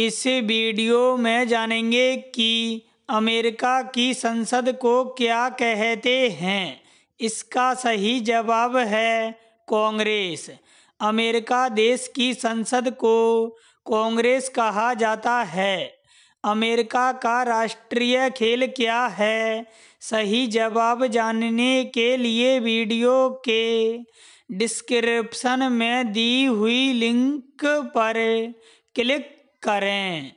इस वीडियो में जानेंगे कि अमेरिका की संसद को क्या कहते हैं इसका सही जवाब है कांग्रेस अमेरिका देश की संसद को कांग्रेस कहा जाता है अमेरिका का राष्ट्रीय खेल क्या है सही जवाब जानने के लिए वीडियो के डिस्क्रिप्शन में दी हुई लिंक पर क्लिक करें